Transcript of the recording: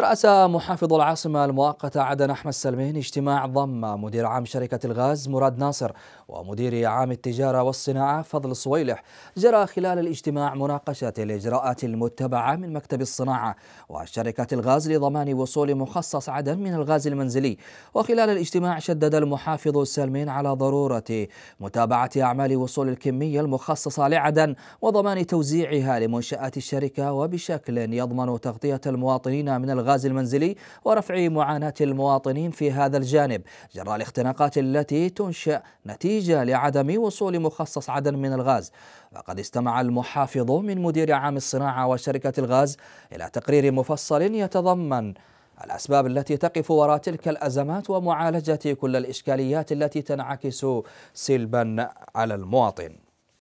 رأس محافظ العاصمة المؤقتة عدن أحمد سلمين اجتماع ضم مدير عام شركة الغاز مراد ناصر ومدير عام التجارة والصناعة فضل صويلح جرى خلال الاجتماع مناقشة الإجراءات المتبعة من مكتب الصناعة وشركة الغاز لضمان وصول مخصص عدن من الغاز المنزلي وخلال الاجتماع شدد المحافظ سلمين على ضرورة متابعة أعمال وصول الكمية المخصصة لعدن وضمان توزيعها لمنشآت الشركة وبشكل يضمن تغطية المواطنين من الغاز الغاز المنزلي ورفع معاناة المواطنين في هذا الجانب جراء الاختناقات التي تنشأ نتيجة لعدم وصول مخصص عدن من الغاز وقد استمع المحافظ من مدير عام الصناعة وشركة الغاز إلى تقرير مفصل يتضمن الأسباب التي تقف وراء تلك الأزمات ومعالجة كل الإشكاليات التي تنعكس سلبا على المواطن